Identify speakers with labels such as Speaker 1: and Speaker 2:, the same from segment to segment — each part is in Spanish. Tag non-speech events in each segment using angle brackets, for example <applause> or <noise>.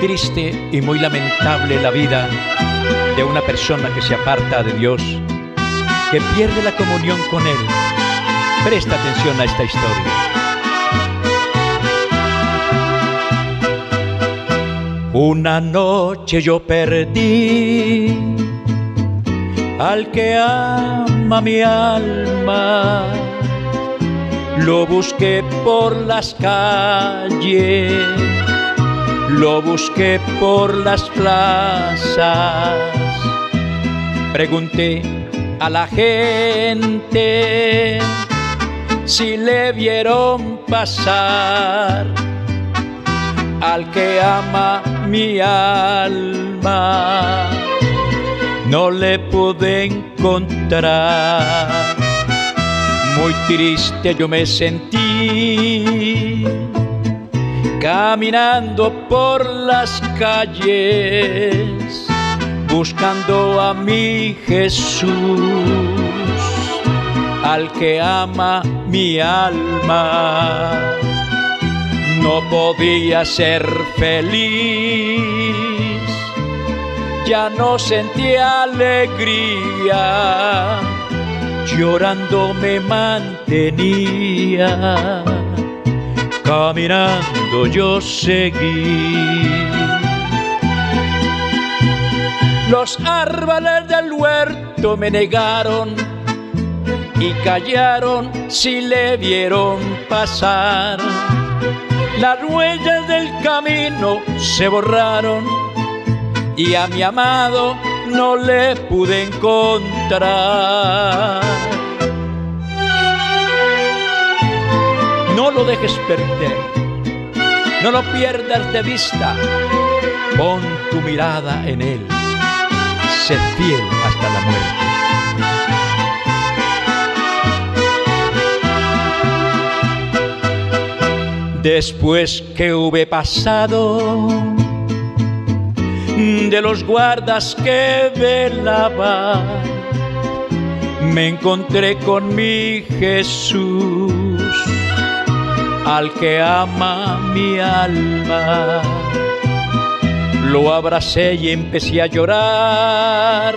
Speaker 1: triste y muy lamentable la vida de una persona que se aparta de Dios, que pierde la comunión con Él. Presta atención a esta historia. Una noche yo perdí al que ama mi alma. Lo busqué por las calles lo busqué por las plazas, pregunté a la gente si le vieron pasar al que ama mi alma. No le pude encontrar, muy triste yo me sentí caminando por las calles, buscando a mi Jesús, al que ama mi alma. No podía ser feliz, ya no sentía alegría, llorando me mantenía caminando yo seguí. Los árboles del huerto me negaron y callaron si le vieron pasar. Las huellas del camino se borraron y a mi amado no le pude encontrar. lo dejes perder, no lo pierdas de vista, pon tu mirada en Él, sé fiel hasta la muerte. Después que hube pasado de los guardas que velaba, me encontré con mi Jesús al que ama mi alma. Lo abracé y empecé a llorar.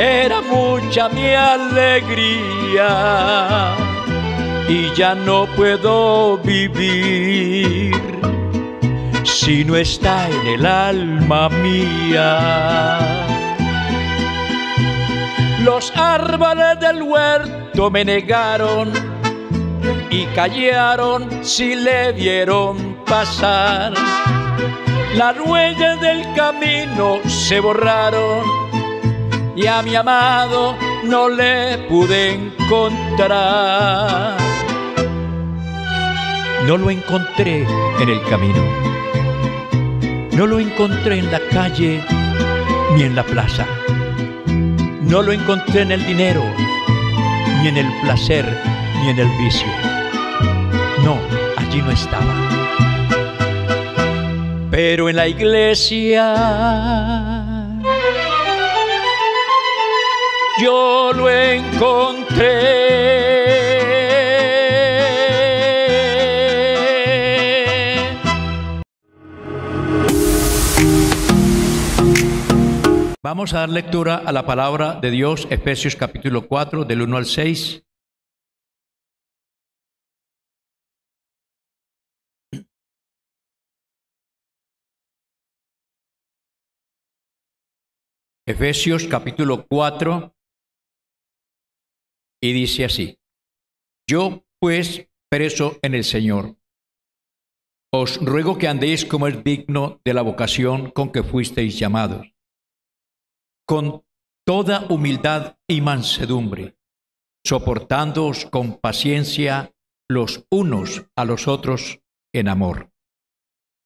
Speaker 1: Era mucha mi alegría y ya no puedo vivir si no está en el alma mía. Los árboles del huerto me negaron y callaron si le vieron pasar. Las huellas del camino se borraron y a mi amado no le pude encontrar. No lo encontré en el camino, no lo encontré en la calle ni en la plaza, no lo encontré en el dinero, ni en el placer, ni en el vicio allí no estaba. Pero en la iglesia yo lo encontré. Vamos a dar lectura a la palabra de Dios, Efesios capítulo 4, del 1 al 6.
Speaker 2: Efesios capítulo 4
Speaker 1: y dice así, yo pues preso en el Señor, os ruego que andéis como es digno de la vocación con que fuisteis llamados, con toda humildad y mansedumbre, soportándoos con paciencia los unos a los otros en amor,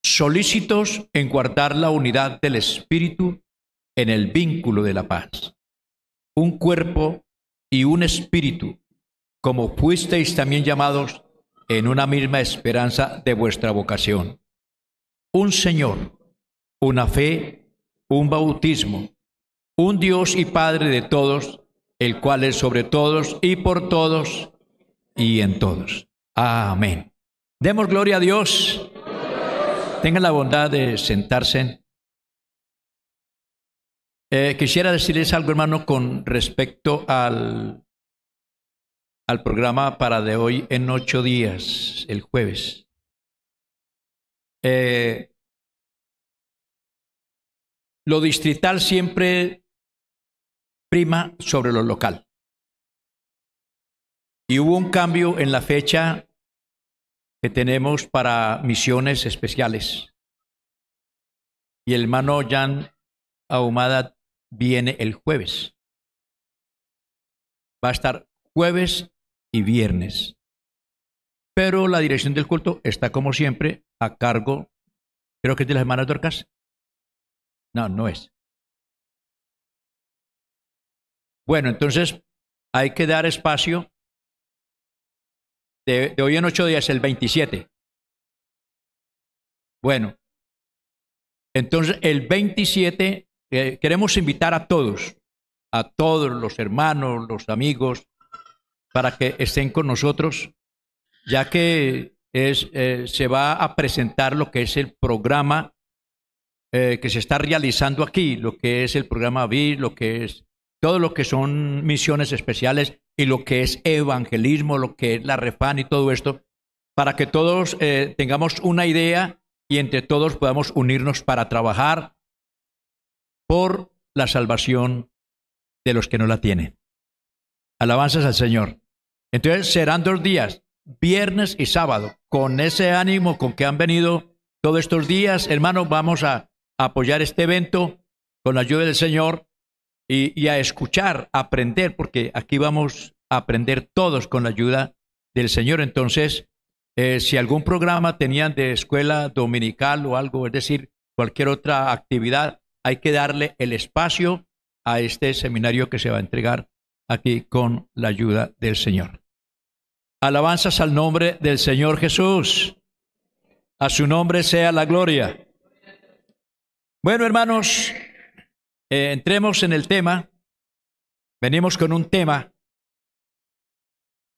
Speaker 1: solícitos en guardar la unidad del Espíritu en el vínculo de la paz. Un cuerpo y un espíritu, como fuisteis también llamados en una misma esperanza de vuestra vocación. Un Señor, una fe, un bautismo, un Dios y Padre de todos, el cual es sobre todos y por todos y en todos. Amén. Demos gloria a Dios. Tengan la bondad de sentarse. Eh, quisiera decirles algo, hermano, con respecto al, programa para de hoy en ocho días, el jueves.
Speaker 2: Eh, lo distrital siempre prima sobre lo local.
Speaker 1: Y hubo un cambio en la fecha que tenemos para misiones especiales. Y el hermano Jan Ahumada viene el jueves. Va a estar jueves y viernes. Pero la dirección del culto está como siempre a cargo, creo que es de las hermanas torcas
Speaker 2: No, no es. Bueno, entonces hay que dar espacio de, de, hoy en ocho días, el 27.
Speaker 1: Bueno, entonces el 27 eh, queremos invitar a todos, a todos los hermanos, los amigos, para que estén con nosotros, ya que es, eh, se va a presentar lo que es el programa eh, que se está realizando aquí, lo que es el programa vi lo que es todo lo que son misiones especiales y lo que es evangelismo, lo que es la refán y todo esto, para que todos tengamos una idea y entre todos podamos unirnos para trabajar por la salvación de los que no la tienen. Alabanzas al Señor. Entonces serán dos días, viernes y sábado. Con ese ánimo con que han venido todos estos días, hermanos, vamos a apoyar este evento con la ayuda del Señor y, a escuchar, aprender, porque aquí vamos a aprender todos con la ayuda del Señor. Entonces, eh, si algún programa tenían de escuela dominical o algo, es decir, cualquier otra actividad, hay que darle el espacio a este seminario que se va a entregar aquí con la ayuda del Señor. Alabanzas al nombre del Señor Jesús. A su nombre sea la gloria. Bueno, hermanos, eh, entremos en el tema. Venimos con un tema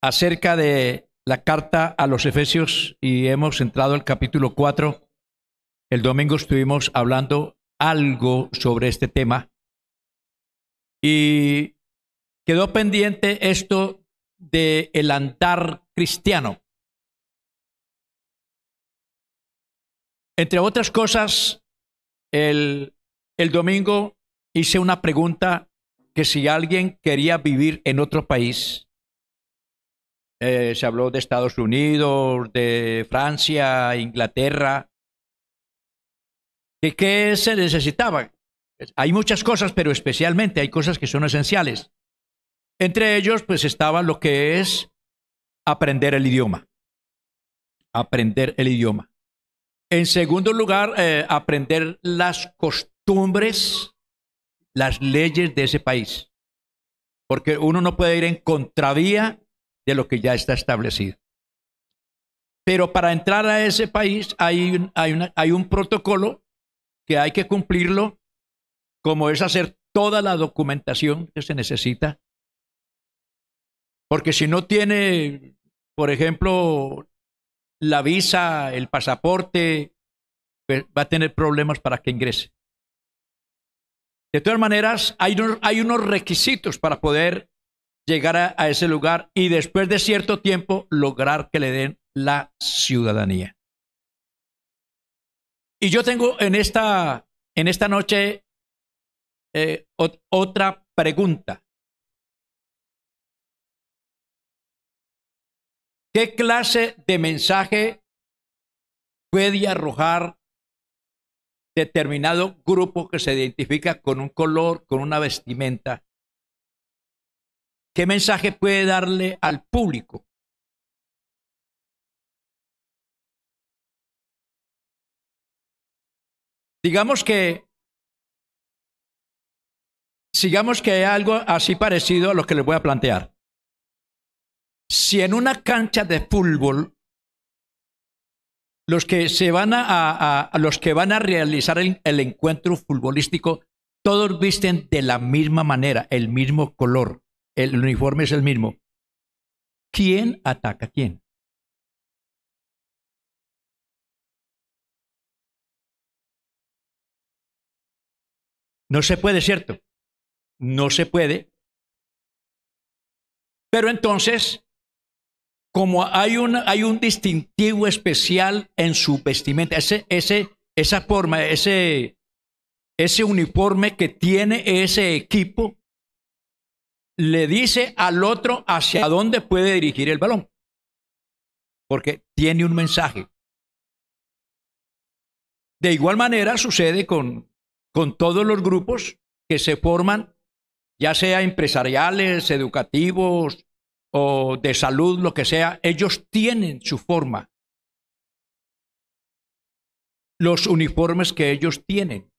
Speaker 1: acerca de la carta a los Efesios y hemos entrado al capítulo 4. El domingo estuvimos hablando algo sobre este tema. Y quedó pendiente esto de el andar cristiano. Entre otras cosas, el, domingo hice una pregunta que si alguien quería vivir en otro país, eh, se habló de Estados Unidos, de Francia, Inglaterra, ¿Qué, se necesitaba? Hay muchas cosas, pero especialmente hay cosas que son esenciales. Entre ellos, pues estaba lo que es aprender el idioma. Aprender el idioma. En segundo lugar, eh, aprender las costumbres, las leyes de ese país. Porque uno no puede ir en contravía de lo que ya está establecido. Pero para entrar a ese país hay, hay un protocolo que hay que cumplirlo, como es hacer toda la documentación que se necesita. Porque si no tiene, por ejemplo, la visa, el pasaporte, pues, va a tener problemas para que ingrese. De todas maneras, hay unos, hay unos requisitos para poder llegar a ese lugar y después de cierto tiempo lograr que le den la ciudadanía. Y yo tengo en esta, en esta noche
Speaker 2: eh, otra pregunta. ¿Qué clase de mensaje
Speaker 1: puede arrojar determinado grupo que se identifica con un color, con una vestimenta? ¿Qué
Speaker 2: mensaje puede darle al público? Digamos que, sigamos que hay algo así parecido a lo que les voy a plantear.
Speaker 1: Si en una cancha de fútbol los que se van a, los que van a realizar el, encuentro futbolístico todos visten de la misma manera, el mismo color, el uniforme es el mismo. ¿Quién ataca quién?
Speaker 2: No se puede, ¿cierto? No se puede.
Speaker 1: Pero entonces, como hay un, hay un distintivo especial en su vestimenta, ese, ese, esa forma, ese, ese uniforme que tiene ese equipo, le dice al otro hacia dónde puede dirigir el balón. Porque tiene un mensaje. De igual manera sucede con, con todos los grupos que se forman, ya sea empresariales, educativos o de salud, lo que sea, ellos tienen su forma, los uniformes que ellos tienen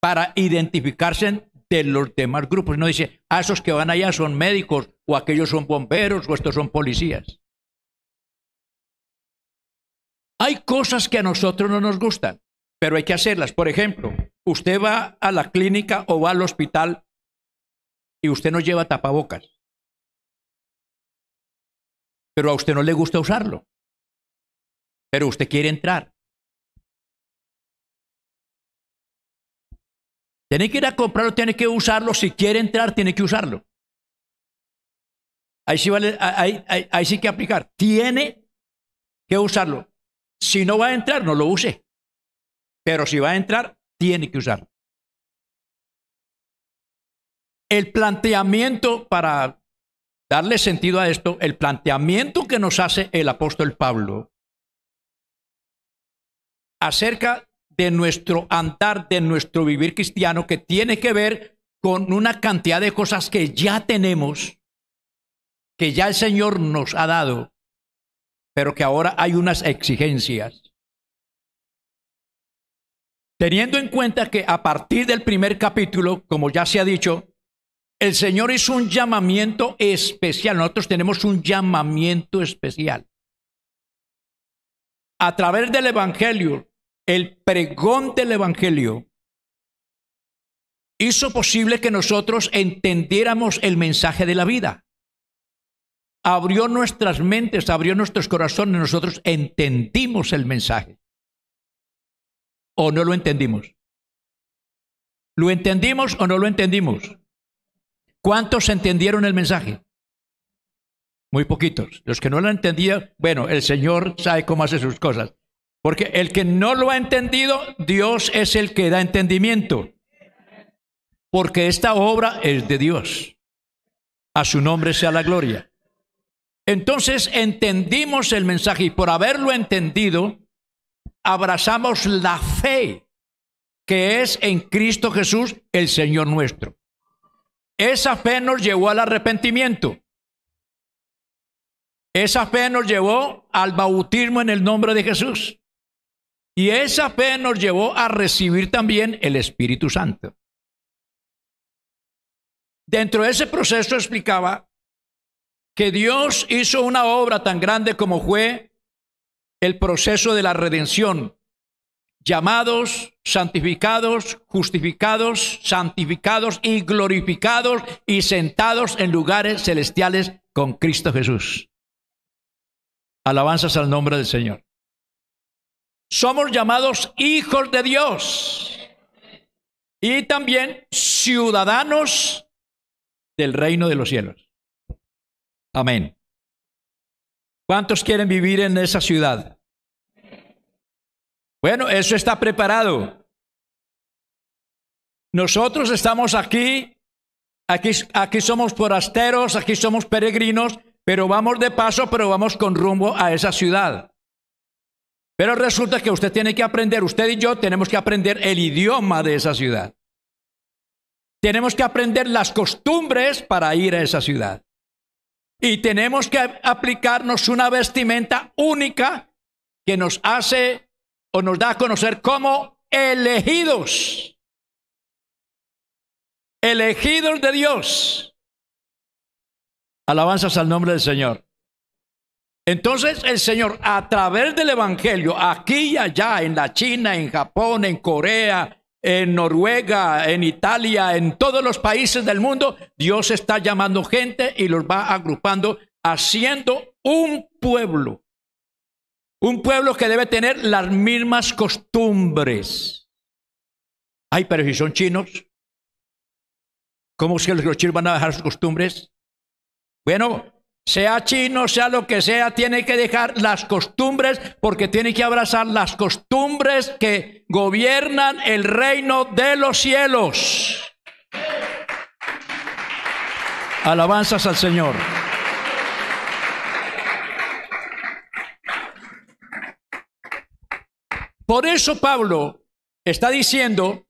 Speaker 1: para identificarse de los demás grupos. No dice, ah, esos que van allá son médicos, o aquellos son bomberos, o estos son policías. Hay cosas que a nosotros no nos gustan, pero hay que hacerlas. Por ejemplo, usted va a la clínica o va al hospital y usted no lleva tapabocas.
Speaker 2: Pero a usted no le gusta usarlo. Pero usted quiere entrar.
Speaker 1: Tiene que ir a comprarlo, tiene que usarlo. Si quiere entrar, tiene que usarlo. Ahí sí, vale, ahí, ahí sí que aplicar. Tiene que usarlo. Si no va a entrar, no lo use. Pero si va a entrar, tiene que usar. El planteamiento, para darle sentido a esto, el planteamiento que nos hace el apóstol Pablo acerca de nuestro andar, de nuestro vivir cristiano, que tiene que ver con una cantidad de cosas que ya tenemos, que ya el Señor nos ha dado, pero que ahora hay unas
Speaker 2: exigencias.
Speaker 1: Teniendo en cuenta que a partir del primer capítulo, como ya se ha dicho, el Señor hizo un llamamiento especial. Nosotros tenemos un llamamiento especial. A través del Evangelio, el pregón del Evangelio, hizo posible que nosotros entendiéramos el mensaje de la vida. Abrió nuestras mentes, abrió nuestros corazones, nosotros entendimos
Speaker 2: el mensaje o no lo entendimos?
Speaker 1: ¿Lo entendimos o no lo entendimos? ¿Cuántos entendieron el mensaje? Muy poquitos. Los que no lo entendían, bueno, el Señor sabe cómo hace sus cosas. Porque el que no lo ha entendido, Dios es el que da entendimiento. Porque esta obra es de Dios. A su nombre sea la gloria. Entonces entendimos el mensaje y por haberlo entendido, abrazamos la fe que es en Cristo Jesús el Señor nuestro. Esa fe nos llevó al arrepentimiento. Esa fe nos llevó al bautismo en el nombre de Jesús. Y esa fe nos llevó a recibir también el Espíritu Santo. Dentro de ese proceso explicaba que Dios hizo una obra tan grande como fue el proceso de la redención. Llamados, santificados, justificados, santificados y glorificados y sentados en lugares celestiales con Cristo Jesús. Alabanzas al nombre del Señor. Somos llamados hijos de Dios y también ciudadanos del reino de los cielos. Amén. ¿Cuántos quieren vivir en esa ciudad? Bueno, eso está preparado. Nosotros estamos aquí, aquí, aquí somos forasteros, aquí somos peregrinos, pero vamos de paso, pero vamos con rumbo a esa ciudad. Pero resulta que usted tiene que aprender, usted y yo tenemos que aprender el idioma de esa ciudad. Tenemos que aprender las costumbres para ir a esa ciudad. Y tenemos que aplicarnos una vestimenta única que nos hace o nos da a conocer como elegidos.
Speaker 2: Elegidos de Dios.
Speaker 1: Alabanzas al nombre del Señor. Entonces el Señor, a través del Evangelio, aquí y allá, en la China, en Japón, en Corea, en Noruega, en Italia, en todos los países del mundo, Dios está llamando gente y los va agrupando, haciendo un pueblo. Un pueblo que debe tener las mismas costumbres. Ay, pero si son chinos, ¿cómo es que los chinos van a dejar sus costumbres? Bueno, sea chino, sea lo que sea, tiene que dejar las costumbres porque tiene que abrazar las costumbres que gobiernan el reino de los cielos. Alabanzas al Señor. Por eso Pablo está diciendo,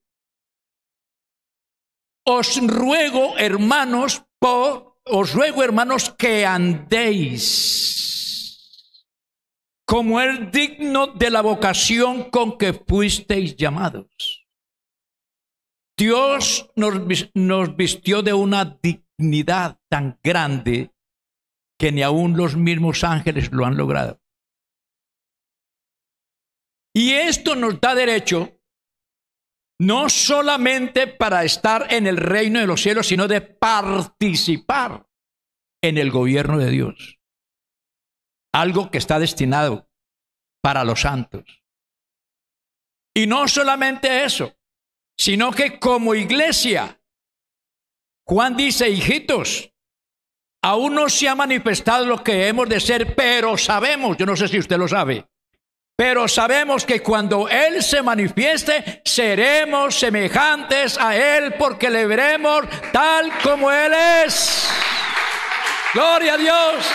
Speaker 1: os ruego hermanos por os ruego, hermanos, que andéis como el digno de la vocación con que fuisteis llamados. Dios nos, nos vistió de una dignidad tan grande que ni aun los mismos ángeles lo han logrado. Y esto nos da derecho no solamente para estar en el reino de los cielos, sino de participar en el gobierno de Dios. Algo que está destinado para los santos. Y no solamente eso, sino que como iglesia, Juan dice, hijitos, aún no se ha manifestado lo que hemos de ser, pero sabemos, yo no sé si usted lo sabe, pero sabemos que cuando Él se manifieste, seremos semejantes a Él porque le veremos tal como Él es. Gloria a Dios.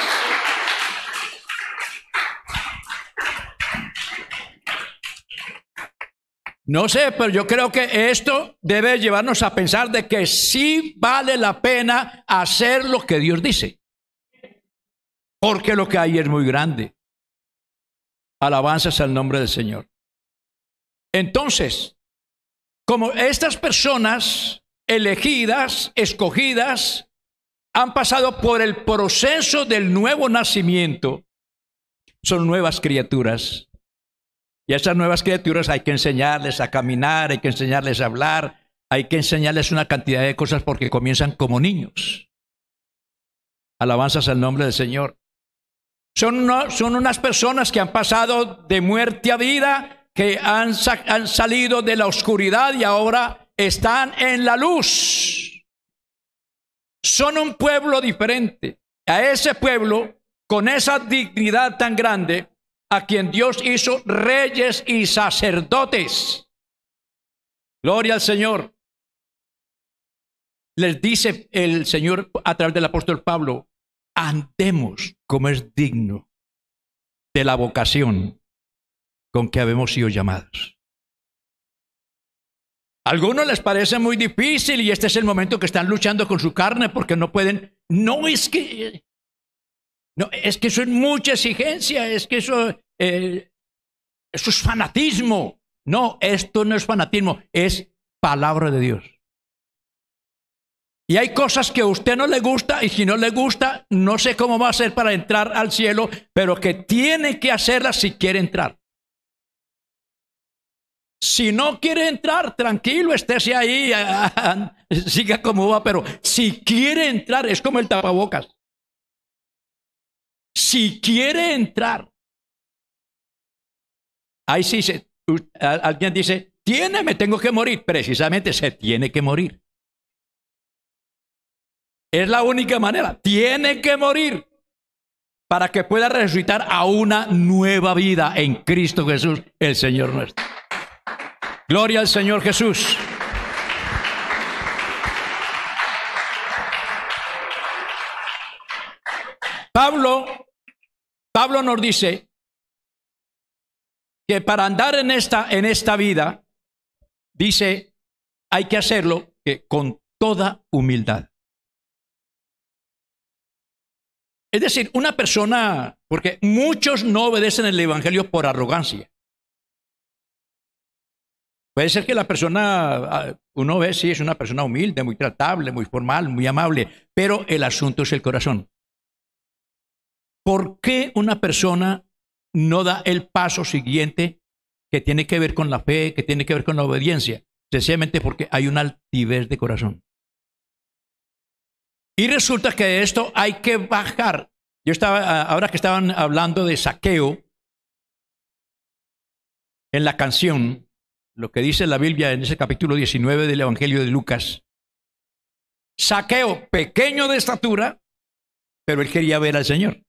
Speaker 1: No sé, pero yo creo que esto debe llevarnos a pensar de que sí vale la pena hacer lo que Dios dice. Porque lo que hay es muy grande. Alabanzas al nombre del Señor. Entonces, como estas personas elegidas, escogidas, han pasado por el proceso del nuevo nacimiento, son nuevas criaturas. Y a esas nuevas criaturas hay que enseñarles a caminar, hay que enseñarles a hablar, hay que enseñarles una cantidad de cosas porque comienzan como niños. Alabanzas al nombre del Señor. Son, son unas personas que han pasado de muerte a vida, que han, han salido de la oscuridad y ahora están en la luz. Son un pueblo diferente. A ese pueblo, con esa dignidad tan grande, a quien Dios hizo reyes y sacerdotes. Gloria al Señor. Les dice el Señor a través del apóstol Pablo,
Speaker 2: andemos
Speaker 1: como es digno de la vocación con que habemos sido llamados. algunos les parece muy difícil y este es el momento que están luchando con su carne porque no pueden. No es que. No, es que eso es mucha exigencia, es que eso, eh, eso es fanatismo. No, esto no es fanatismo, es palabra de Dios. Y hay cosas que a usted no le gusta y si no le gusta, no sé cómo va a ser para entrar al cielo, pero que tiene que hacerlas si quiere entrar. Si no quiere entrar, tranquilo, estése ahí, <laughs> siga como va, pero si quiere entrar, es como el tapabocas.
Speaker 2: Si quiere entrar,
Speaker 1: ahí sí alguien dice, tiene, me tengo que morir. Precisamente se tiene que morir. Es la única manera. Tiene que morir para que pueda resucitar a una nueva vida en Cristo Jesús, el Señor nuestro. Gloria al Señor Jesús. Pablo, Pablo nos dice que para andar en esta, en esta vida, dice, hay que hacerlo con toda humildad. Es decir, una persona, porque muchos no obedecen el Evangelio por arrogancia. Puede ser que la persona, ah, uno ve, si es una persona humilde, muy tratable, muy formal, muy amable, pero el asunto es el corazón. ¿Por qué una persona no da el paso siguiente que tiene que ver con la fe, que tiene que ver con la obediencia? Sencillamente porque hay una altivez de corazón. Y resulta que de esto hay que bajar. Yo estaba, ahora que estaban hablando de saqueo, en la canción, lo que dice la Biblia en ese capítulo 19 del Evangelio de Lucas, saqueo pequeño de estatura, pero él quería ver al Señor.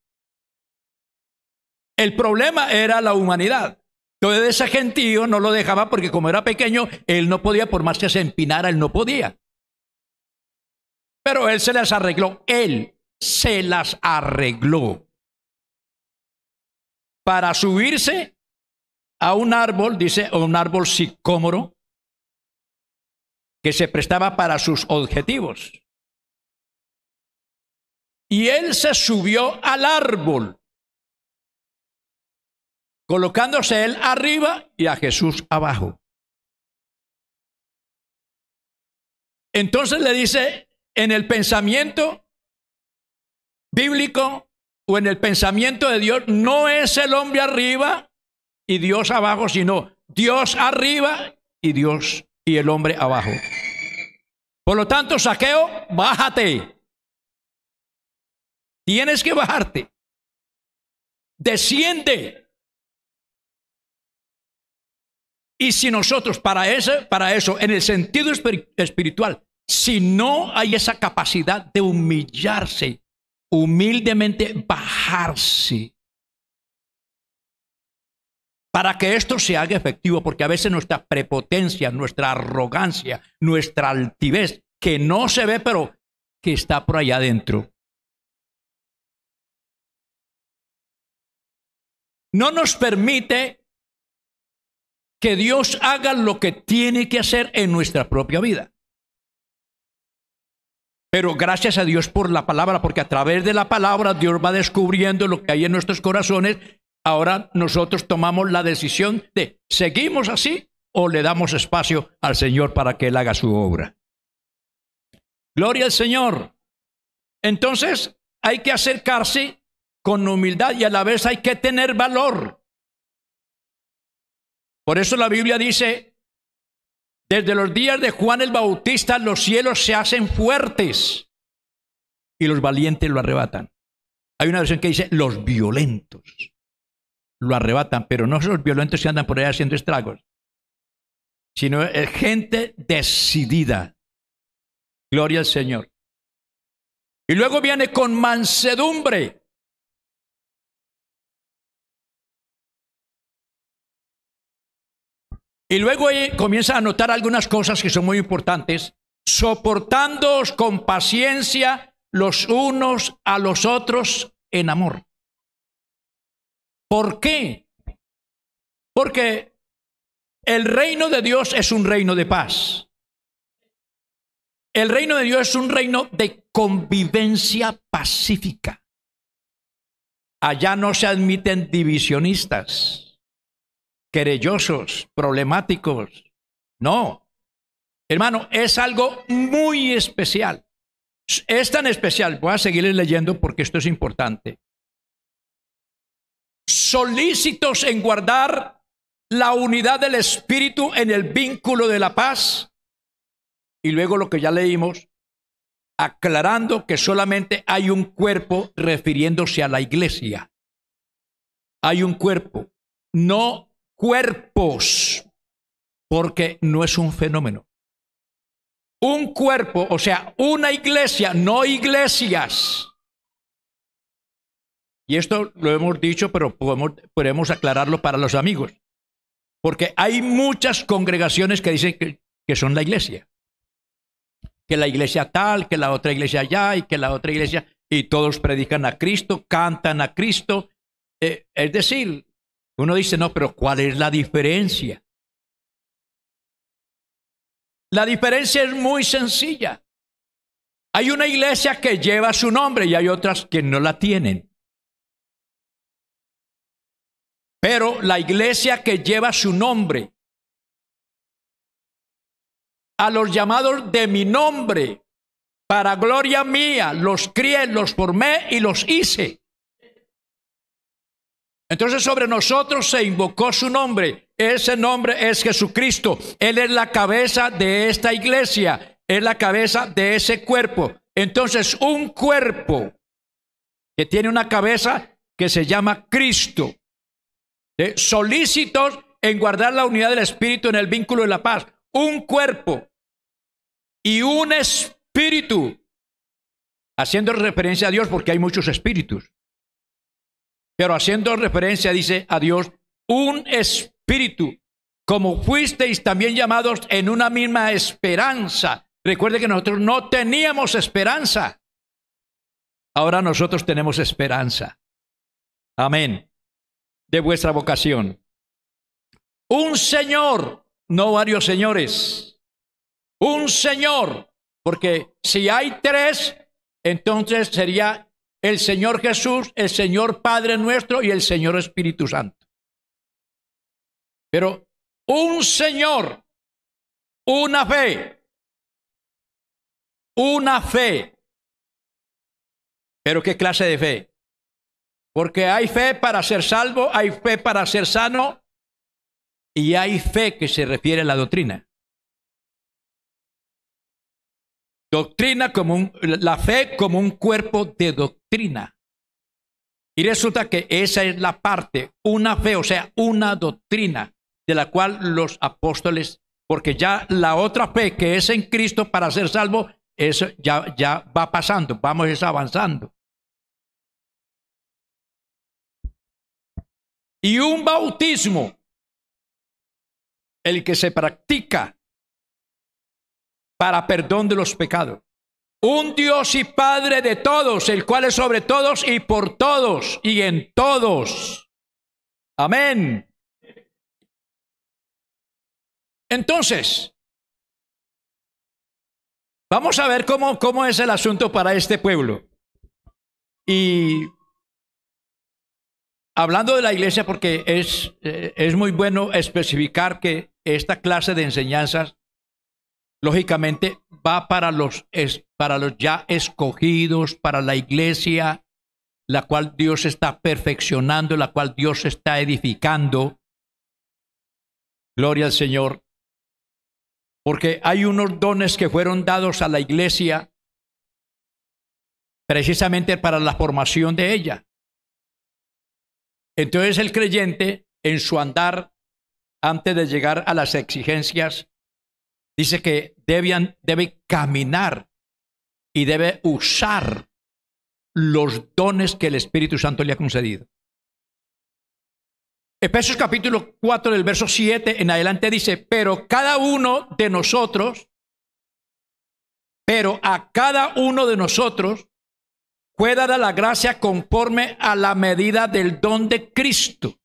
Speaker 1: El problema era la humanidad. Entonces ese gentío no lo dejaba porque como era pequeño, él no podía, por más que se empinara, él no podía. Pero él se las arregló. Él se las
Speaker 2: arregló para subirse a un árbol, dice, un árbol sicómoro, que se prestaba para sus objetivos. Y él se subió al árbol, colocándose él arriba y a Jesús abajo.
Speaker 1: Entonces le dice en el pensamiento bíblico o en el pensamiento de Dios, no es el hombre arriba y Dios abajo, sino Dios arriba y Dios y el hombre abajo. Por lo tanto, saqueo, bájate.
Speaker 2: Tienes que bajarte. Desciende.
Speaker 1: Y si nosotros para eso, para eso, en el sentido espiritual, si no hay esa capacidad de humillarse, humildemente bajarse, para que esto se haga efectivo, porque a veces nuestra prepotencia, nuestra arrogancia, nuestra altivez, que no se ve, pero que está por allá adentro.
Speaker 2: No nos permite
Speaker 1: que Dios haga lo que tiene que hacer en nuestra propia vida. Pero gracias a Dios por la palabra, porque a través de la palabra Dios va descubriendo lo que hay en nuestros corazones. Ahora nosotros tomamos la decisión de, ¿seguimos así o le damos espacio al Señor para que Él haga su obra? Gloria al Señor. Entonces hay que acercarse con humildad y a la vez hay que tener valor. Por eso la Biblia dice, desde los días de Juan el Bautista los cielos se hacen fuertes y los valientes lo arrebatan. Hay una versión que dice los violentos lo arrebatan, pero no son los violentos que andan por ahí haciendo estragos, sino gente decidida. Gloria al Señor. Y luego viene con mansedumbre Y luego eh, comienza a anotar algunas cosas que son muy importantes, soportándoos con paciencia los unos a los otros en amor. ¿Por qué? Porque el reino de Dios es un reino de paz. El reino de Dios es un reino de convivencia pacífica. Allá no se admiten divisionistas querellosos, problemáticos. No. Hermano, es algo muy especial. Es tan especial, voy a seguir leyendo porque esto es importante. Solícitos en guardar la unidad del espíritu en el vínculo de la paz. Y luego lo que ya leímos, aclarando que solamente hay un cuerpo refiriéndose a la iglesia. Hay un cuerpo. No cuerpos, porque no es un fenómeno. Un cuerpo, o sea, una iglesia, no iglesias. Y esto lo hemos dicho, pero podemos, aclararlo para los amigos. Porque hay muchas congregaciones que dicen que, son la iglesia. Que la iglesia tal, que la otra iglesia allá y que la otra iglesia. Y todos predican a Cristo, cantan a Cristo. Eh, es decir, uno dice, no, pero ¿cuál es la diferencia? La diferencia es muy sencilla. Hay una iglesia que lleva su nombre y hay otras que no la
Speaker 2: tienen. Pero la iglesia que
Speaker 1: lleva su nombre, a los llamados de mi nombre, para gloria mía, los crié, los formé y los hice. Entonces sobre nosotros se invocó su nombre. Ese nombre es Jesucristo. Él es la cabeza de esta iglesia. Es la cabeza de ese cuerpo. Entonces un cuerpo que tiene una cabeza que se llama Cristo. de ¿Eh? Solícitos en guardar la unidad del Espíritu en el vínculo de la paz. Un cuerpo y un espíritu. Haciendo referencia a Dios porque hay muchos espíritus pero haciendo referencia, dice a Dios, un espíritu, como fuisteis también llamados en una misma esperanza. Recuerde que nosotros no teníamos esperanza. Ahora nosotros tenemos esperanza. Amén. De vuestra vocación. Un Señor, no varios señores. Un Señor, porque si hay tres, entonces sería el Señor Jesús, el Señor Padre nuestro y el Señor Espíritu Santo. Pero un Señor, una fe,
Speaker 2: una fe. Pero ¿qué clase de fe? Porque hay fe para ser salvo, hay fe para ser sano y hay fe que se refiere a la doctrina.
Speaker 1: Doctrina como un, la fe como un cuerpo de doctrina. Y resulta que esa es la parte, una fe, o sea, una doctrina de la cual los apóstoles, porque ya la otra fe que es en Cristo para ser salvo, eso ya, ya va pasando, vamos avanzando.
Speaker 2: Y un bautismo,
Speaker 1: el que se practica para perdón de los pecados. Un Dios y Padre de todos, el cual es sobre todos y por todos y en todos. Amén.
Speaker 2: Entonces,
Speaker 1: vamos a ver cómo, cómo es el asunto para este pueblo. Y hablando de la iglesia, porque es, eh, es muy bueno especificar que esta clase de enseñanzas lógicamente va para los, para los ya escogidos, para la iglesia, la cual Dios está perfeccionando, la cual Dios está edificando. Gloria al Señor. Porque hay unos dones que fueron dados a la iglesia precisamente para la formación de ella. Entonces el creyente en su andar antes de llegar a las exigencias Dice que debían, debe caminar y debe usar los dones que el Espíritu Santo le ha concedido. Efesios capítulo 4 del verso 7 en adelante dice, pero cada uno de nosotros, pero a cada uno de nosotros pueda dar la gracia conforme a la medida del don de Cristo.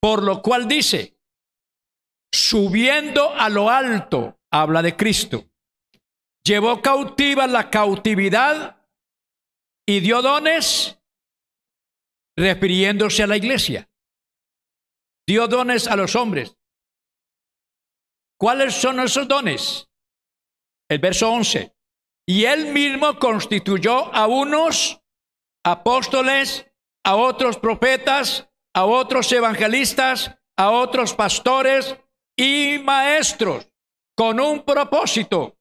Speaker 1: Por lo cual dice, subiendo a lo alto, habla de Cristo, llevó cautiva la cautividad y
Speaker 2: dio dones refiriéndose a la iglesia.
Speaker 1: Dio dones a los hombres. ¿Cuáles son esos dones? El verso 11. Y él mismo constituyó a unos apóstoles, a otros profetas, a otros evangelistas, a otros pastores y maestros con un propósito,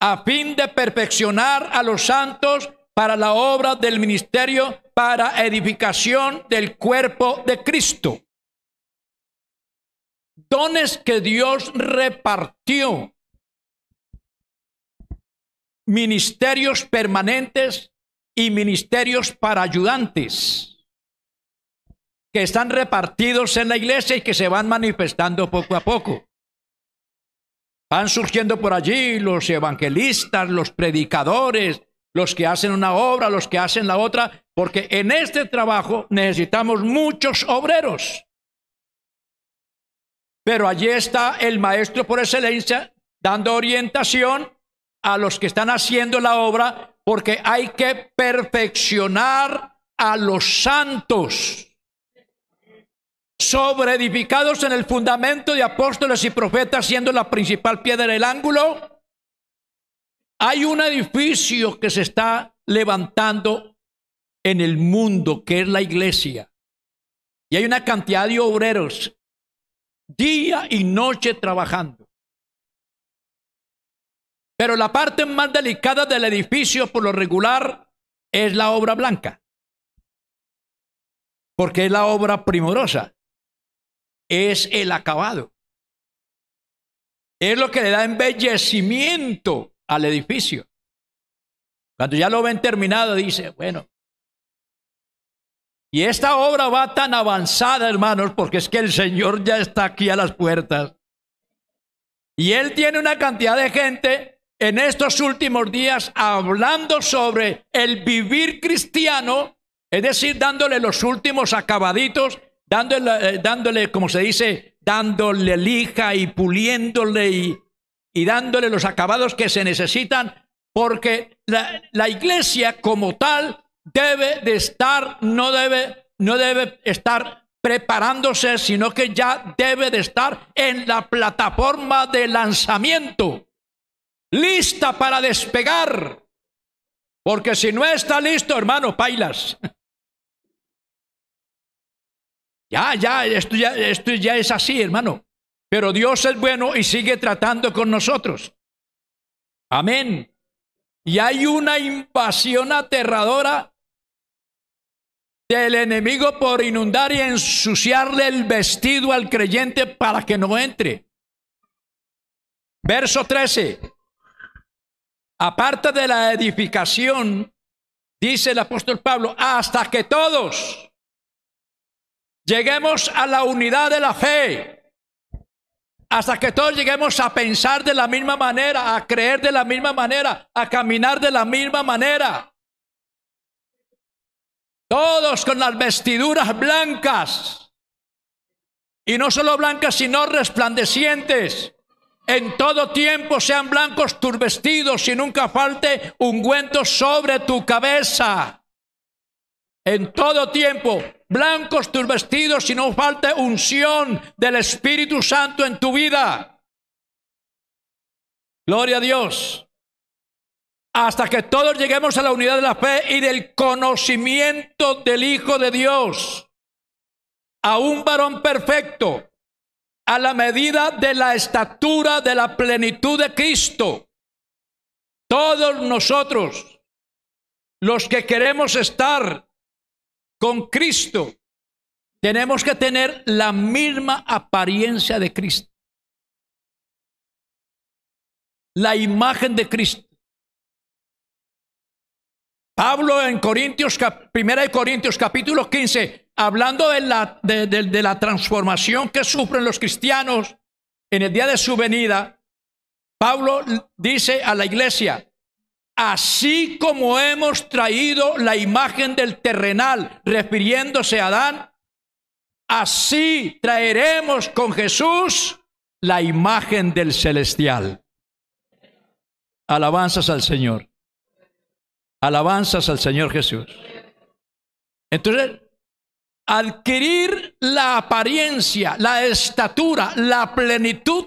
Speaker 1: a fin de perfeccionar a los santos para la obra del ministerio, para edificación del cuerpo de Cristo. Dones que Dios repartió. Ministerios permanentes y ministerios para ayudantes que están repartidos en la iglesia y que se van manifestando poco a poco. Van surgiendo por allí los evangelistas, los predicadores, los que hacen una obra, los que hacen la otra, porque en este trabajo necesitamos muchos obreros. Pero allí está el maestro por excelencia dando orientación a los que están haciendo la obra, porque hay que perfeccionar a los santos sobre edificados en el fundamento de apóstoles y profetas, siendo la principal piedra del ángulo, hay un edificio que se está levantando en el mundo, que es la iglesia. Y hay una cantidad de obreros día y noche trabajando. Pero la parte más delicada del edificio, por lo regular, es la obra blanca, porque es la obra primorosa es el acabado. Es lo que le da embellecimiento al edificio. Cuando ya lo ven terminado, dice, bueno. Y esta obra va tan avanzada, hermanos, porque es que el Señor ya está aquí a las puertas. Y Él tiene una cantidad de gente en estos últimos días hablando sobre el vivir cristiano, es decir, dándole los últimos acabaditos eh, dándole, como se dice, dándole lija y puliéndole y, dándole los acabados que se necesitan, porque la, la iglesia como tal debe de estar, no debe, no debe estar preparándose, sino que ya debe de estar en la plataforma de lanzamiento, lista para despegar. Porque si no está listo, hermano, pailas. Ya, ya, esto ya, esto ya es así, hermano. Pero Dios es bueno y sigue tratando con nosotros. Amén. Y hay una invasión aterradora del enemigo por inundar y ensuciarle el vestido al creyente para que no entre. Verso 13. Aparte de la edificación, dice el apóstol Pablo, hasta que todos, Lleguemos a la unidad de la fe. Hasta que todos lleguemos a pensar de la misma manera, a creer de la misma manera, a caminar de la misma manera. Todos con las vestiduras blancas. Y no solo blancas, sino resplandecientes. En todo tiempo sean blancos tus vestidos y nunca falte ungüento sobre tu cabeza. En todo tiempo blancos tus vestidos si no falta unción del Espíritu Santo en tu vida. Gloria a Dios. Hasta que todos lleguemos a la unidad de la fe y del conocimiento del Hijo de Dios, a un varón perfecto, a la medida de la estatura de la plenitud de Cristo. Todos nosotros, los que queremos estar con Cristo. Tenemos que tener la
Speaker 2: misma apariencia de Cristo. La
Speaker 1: imagen de Cristo. Pablo en Corintios, primera de Corintios capítulo 15, hablando de la, de la transformación que sufren los cristianos en el día de su venida, Pablo dice a la iglesia, Así como hemos traído la imagen del terrenal, refiriéndose a Adán, así traeremos con Jesús la imagen del celestial. Alabanzas al Señor. Alabanzas al Señor Jesús. Entonces, adquirir la apariencia, la estatura, la plenitud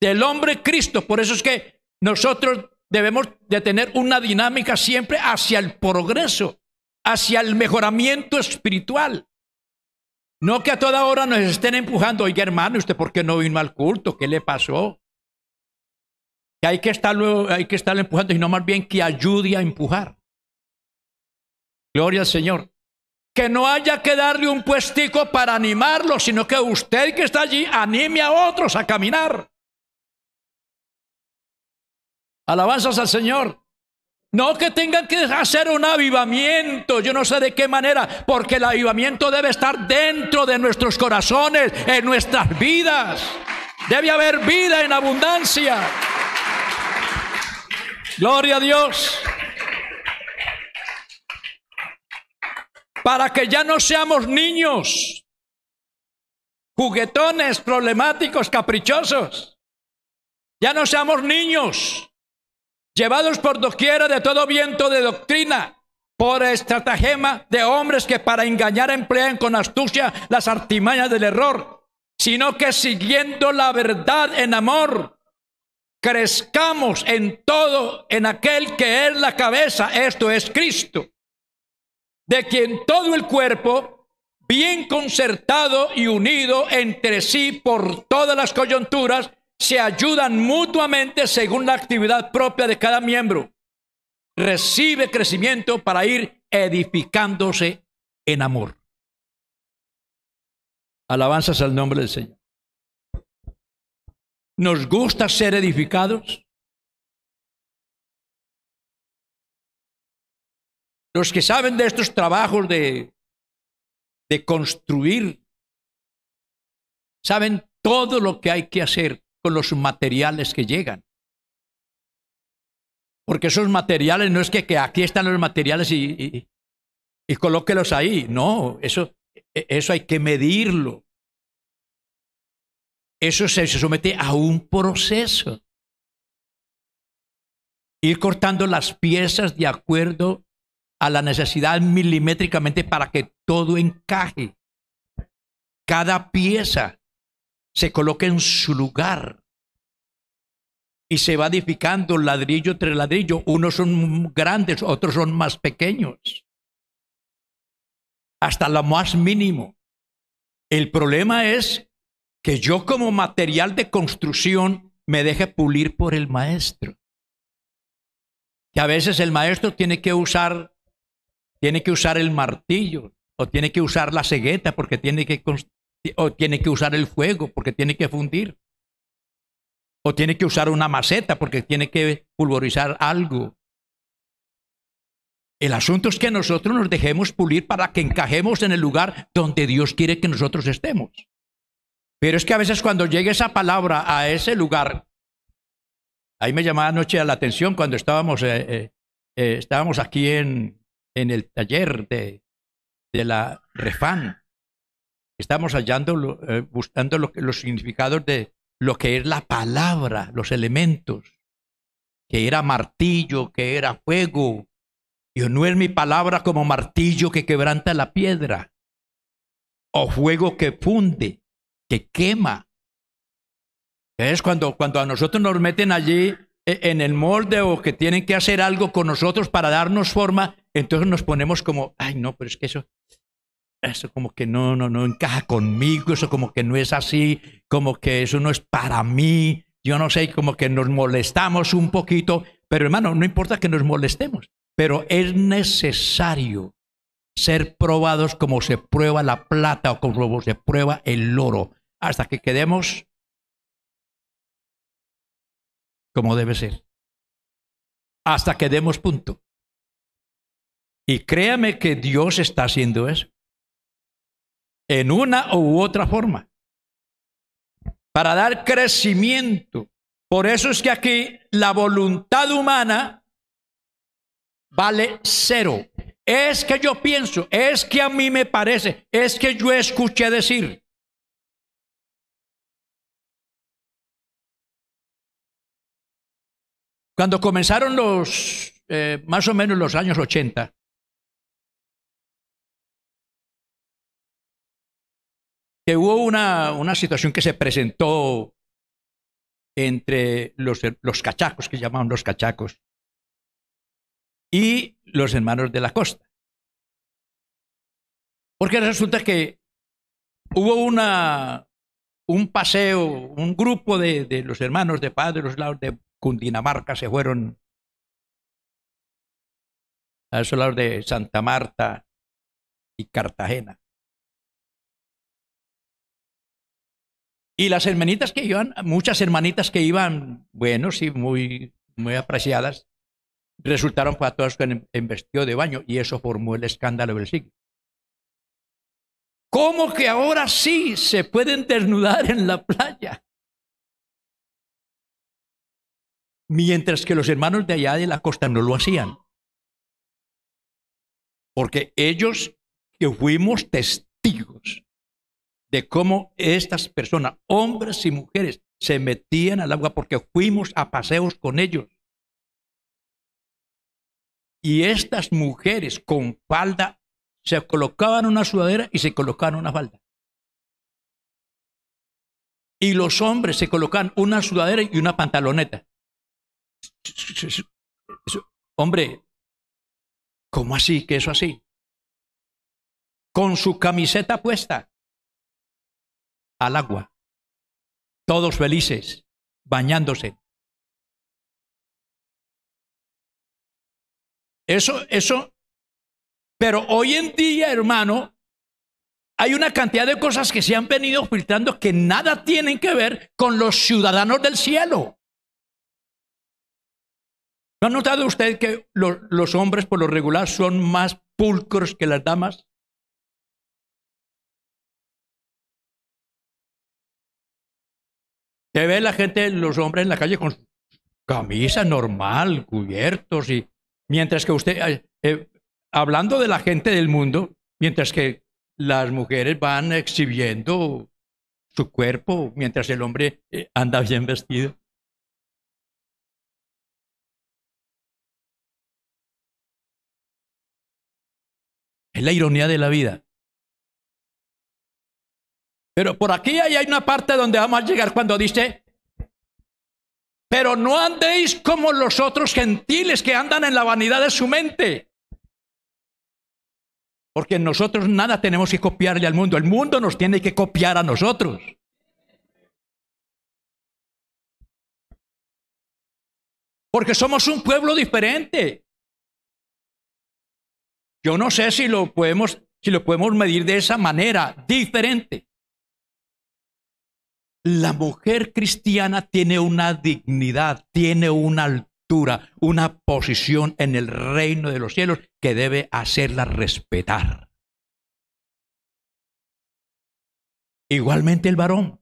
Speaker 1: del hombre Cristo. Por eso es que nosotros Debemos de tener una dinámica siempre hacia el progreso, hacia el mejoramiento espiritual. No que a toda hora nos estén empujando, oiga hermano, ¿usted por qué no vino al culto? ¿Qué le pasó? Que hay que estarlo, hay que estar empujando, sino más bien que ayude a empujar. Gloria al Señor. Que no haya que darle un puestico para animarlo, sino que usted que está allí anime a otros a caminar. Alabanzas al Señor. No que tengan que hacer un avivamiento, yo no sé de qué manera, porque el avivamiento debe estar dentro de nuestros corazones, en nuestras vidas. Debe haber vida en abundancia. Gloria a Dios. Para que ya no seamos niños, juguetones, problemáticos, caprichosos. Ya no seamos niños llevados por doquiera de todo viento de doctrina, por estratagema de hombres que para engañar emplean con astucia las artimañas del error, sino que siguiendo la verdad en amor, crezcamos en todo en aquel que es la cabeza, esto es Cristo, de quien todo el cuerpo, bien concertado y unido entre sí por todas las coyunturas, se ayudan mutuamente según la actividad propia de cada miembro. Recibe crecimiento para ir edificándose en amor.
Speaker 2: Alabanzas al nombre del Señor. ¿Nos gusta ser edificados?
Speaker 1: Los que saben de estos trabajos de, construir, saben todo lo que hay que hacer con los materiales que llegan. Porque esos materiales no es que, aquí están los materiales y, y, colóquelos ahí. No, eso, e, eso hay que medirlo. Eso se somete a un proceso. Ir cortando las piezas de acuerdo a la necesidad milimétricamente para que todo encaje. Cada pieza se coloca en su lugar y se va edificando ladrillo tras ladrillo. Unos son grandes, otros son más pequeños, hasta lo más mínimo. El problema es que yo como material de construcción me deje pulir por el maestro. Que a veces el maestro tiene que usar tiene que usar el martillo o tiene que usar la cegueta porque tiene que o tiene que usar el fuego porque tiene que fundir, o tiene que usar una maceta porque tiene que pulverizar algo. El asunto es que nosotros nos dejemos pulir para que encajemos en el lugar donde Dios quiere que nosotros estemos. Pero es que a veces cuando llega esa palabra a ese lugar, ahí me llamaba anoche la atención cuando estábamos, eh, eh, eh, estábamos aquí en, el taller de, la refán Estamos hallando, eh, buscando los significados de lo que es la palabra, los elementos, que era martillo, que era fuego. Yo no es mi palabra como martillo que quebranta la piedra, o fuego que funde, que quema. Es cuando, cuando a nosotros nos meten allí eh, en el molde o que tienen que hacer algo con nosotros para darnos forma, entonces nos ponemos como, ay, no, pero es que eso, eso como que no, no, no encaja conmigo, eso como que no es así, como que eso no es para mí, yo no sé, como que nos molestamos un poquito, pero hermano, no importa que nos molestemos, pero es necesario ser probados como se prueba la plata o como se prueba el oro, hasta que quedemos
Speaker 2: como debe ser, hasta que demos punto.
Speaker 1: Y créame que Dios está haciendo eso en una u otra forma, para dar crecimiento. Por eso es que aquí la voluntad humana vale cero. Es que yo pienso, es que a mí me parece, es que yo escuché decir.
Speaker 2: Cuando comenzaron los, eh, más o menos los años 80, hubo
Speaker 1: una, una situación que se presentó entre los, los cachacos, que llamaban los cachacos, y los hermanos de la costa. Porque resulta que hubo una, un paseo, un grupo de, los hermanos de Padre, los lados de Cundinamarca se fueron a esos lados de
Speaker 2: Santa Marta y Cartagena.
Speaker 1: Y las hermanitas que iban, muchas hermanitas que iban, bueno, sí, muy, muy apreciadas, resultaron para todas en, en vestido de baño y eso formó el escándalo del siglo.
Speaker 2: ¿Cómo que ahora sí se pueden desnudar en la playa?
Speaker 1: Mientras que los hermanos de allá de la costa no lo hacían. Porque ellos que fuimos testigos de cómo estas personas, hombres y mujeres, se metían al agua porque fuimos a paseos con ellos. Y estas mujeres con falda se colocaban una sudadera y se colocaban una falda. Y los hombres se colocaban una sudadera y una pantaloneta.
Speaker 2: Hombre, ¿cómo así? que eso así? Con su camiseta puesta al agua, todos felices, bañándose. Eso, eso,
Speaker 1: pero hoy en día, hermano, hay una cantidad de cosas que se han venido filtrando que nada tienen que ver con los ciudadanos del cielo. ¿No ha notado usted que los hombres por lo regular son más
Speaker 2: pulcros que las damas?
Speaker 1: Te ve la gente, los hombres en la calle con camisa normal, cubiertos y mientras que usted, eh, hablando de la gente del mundo, mientras que las mujeres van exhibiendo su cuerpo, mientras el hombre eh, anda bien vestido.
Speaker 2: Es la ironía de la vida. Pero
Speaker 1: por aquí ahí hay una parte donde vamos a llegar cuando dice, pero no andéis como los otros gentiles que andan en la vanidad de su mente. Porque nosotros nada tenemos que copiarle al mundo. El mundo nos tiene que copiar a nosotros. Porque somos un pueblo diferente. Yo no sé si lo podemos, si lo podemos medir de esa manera, diferente la mujer cristiana tiene una dignidad, tiene una altura, una posición en el reino de los cielos que debe hacerla respetar.
Speaker 2: Igualmente el varón.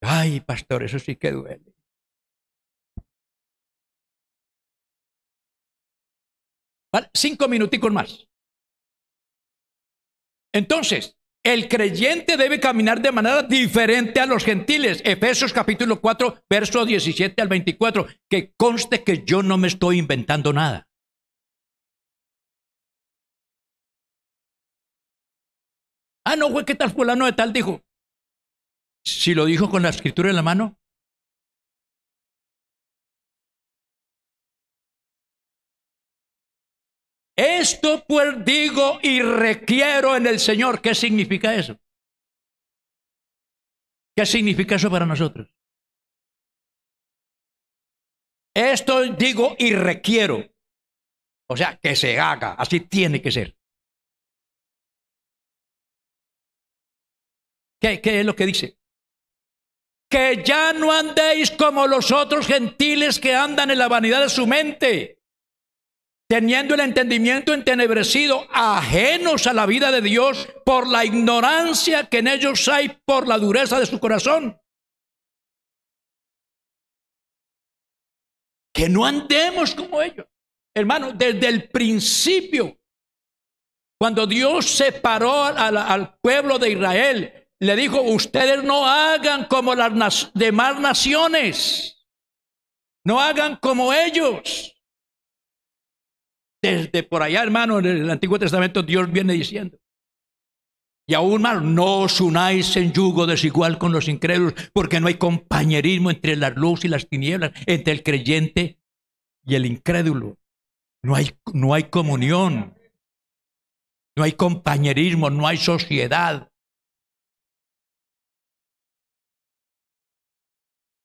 Speaker 2: Ay, pastor, eso sí que duele.
Speaker 1: cinco minuticos más. Entonces, el creyente debe caminar de manera diferente a los gentiles. Efesios capítulo 4, verso 17 al 24. Que conste que yo no me estoy inventando nada.
Speaker 2: Ah, no, güey, ¿qué tal fulano de tal dijo? Si lo dijo con la escritura en la mano, Esto pues digo y requiero en el Señor. ¿Qué significa eso? ¿Qué significa eso para nosotros? Esto digo y requiero. O sea, que se haga. Así tiene que ser.
Speaker 1: ¿Qué, es lo que dice? Que ya no andéis como los otros gentiles que andan en la vanidad de su mente teniendo el entendimiento entenebrecido, ajenos a la vida de Dios por la ignorancia que en ellos hay por la dureza de su corazón.
Speaker 2: Que no andemos como ellos. Hermano,
Speaker 1: desde el principio, cuando Dios separó al, al pueblo de Israel, le dijo, ustedes no hagan como las demás naciones, no hagan como ellos. Desde por allá, hermano, en el Antiguo Testamento Dios viene diciendo. Y aún más, no os unáis en yugo desigual con los incrédulos, porque no hay compañerismo entre la luz y las tinieblas, entre el creyente y el incrédulo. No hay, no hay comunión, no hay compañerismo, no hay sociedad.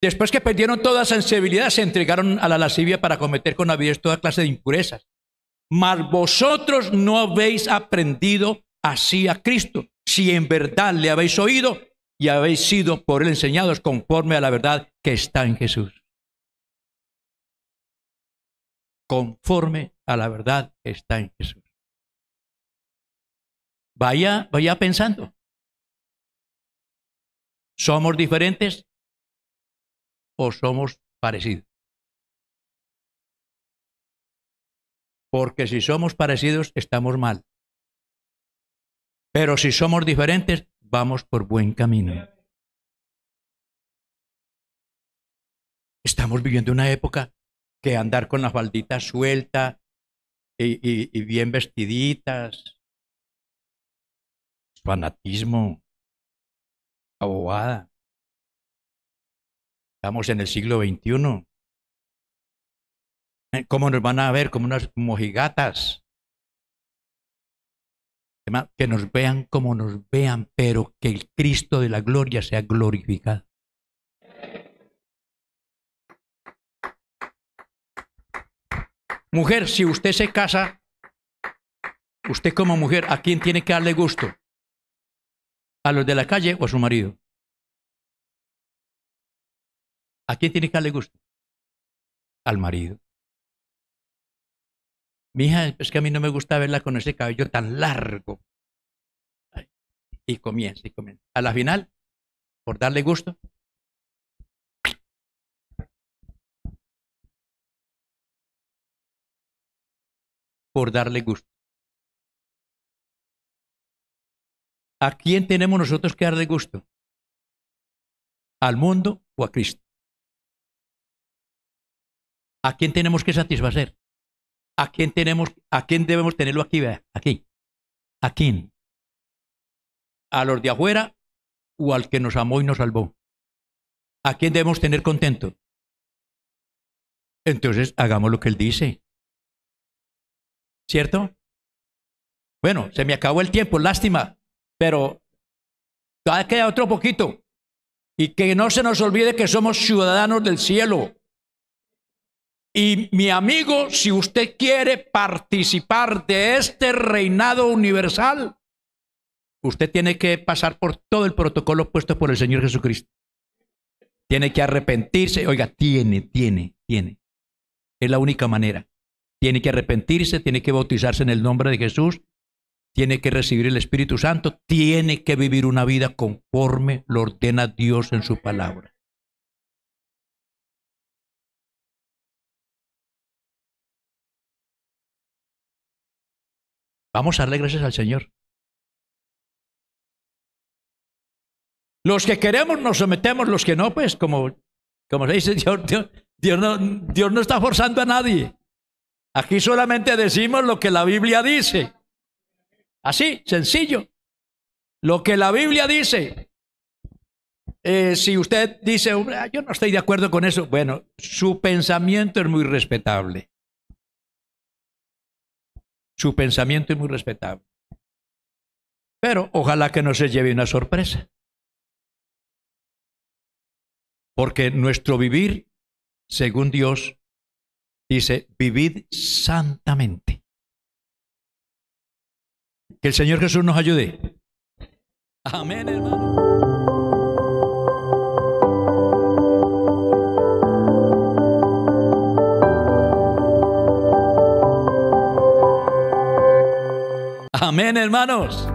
Speaker 1: Después que perdieron toda sensibilidad, se entregaron a la lascivia para cometer con avidez toda clase de impurezas. Mas vosotros no habéis aprendido así a Cristo, si en verdad le habéis oído y habéis sido por él enseñados conforme a la verdad que está en Jesús. Conforme
Speaker 2: a la verdad que está en Jesús. Vaya, vaya pensando. ¿Somos diferentes o somos parecidos? porque si somos parecidos estamos mal. Pero si somos diferentes, vamos por buen camino.
Speaker 1: Estamos viviendo una época que andar con las faldita suelta y, y bien vestiditas,
Speaker 2: fanatismo, abogada. Estamos en el siglo XXI. ¿Cómo nos van a ver? Como unas
Speaker 1: mojigatas. Que nos vean como nos vean, pero que el Cristo de la gloria sea glorificado. Mujer, si usted
Speaker 2: se casa, usted como mujer, ¿a quién tiene que darle gusto? ¿A los de la calle o a su marido? ¿A quién tiene que darle gusto? Al marido.
Speaker 1: Mija, es que a mí no me gusta verla con ese cabello tan largo.
Speaker 2: Y comienza, y comienza.
Speaker 1: A la final, por darle gusto,
Speaker 2: por darle gusto. ¿A quién tenemos nosotros que darle gusto? ¿Al mundo o a Cristo? ¿A quién tenemos que satisfacer? ¿A quién
Speaker 1: tenemos, a quién debemos tenerlo aquí? Aquí. ¿A quién? ¿A los de afuera o al que nos amó y nos salvó? ¿A quién debemos tener
Speaker 2: contento? Entonces hagamos lo que él dice.
Speaker 1: ¿Cierto? Bueno, se me acabó el tiempo, lástima, pero todavía queda otro poquito. Y que no se nos olvide que somos ciudadanos del cielo. Y mi amigo, si usted quiere participar de este reinado universal, usted tiene que pasar por todo el protocolo puesto por el Señor Jesucristo. Tiene que arrepentirse. Oiga, tiene, tiene, tiene. Es la única manera. Tiene que arrepentirse, tiene que bautizarse en el nombre de Jesús, tiene que recibir el Espíritu Santo, tiene que vivir una vida conforme lo ordena Dios en su palabra.
Speaker 2: Vamos a darle gracias al Señor.
Speaker 1: Los que queremos nos sometemos, los que no, pues como, como se dice, <laughs> Dios, Dios, no, Dios no está forzando a nadie. Aquí solamente decimos lo que la Biblia dice. Así, sencillo. Lo que la Biblia dice. Eh, si usted dice, ah, yo no estoy de acuerdo con eso, bueno, su pensamiento es muy respetable. Su pensamiento es muy respetable. Pero ojalá que no se lleve una sorpresa. Porque nuestro vivir, según Dios, dice, vivid santamente. Que el Señor Jesús nos ayude. Amén, hermano. Amén, hermanos.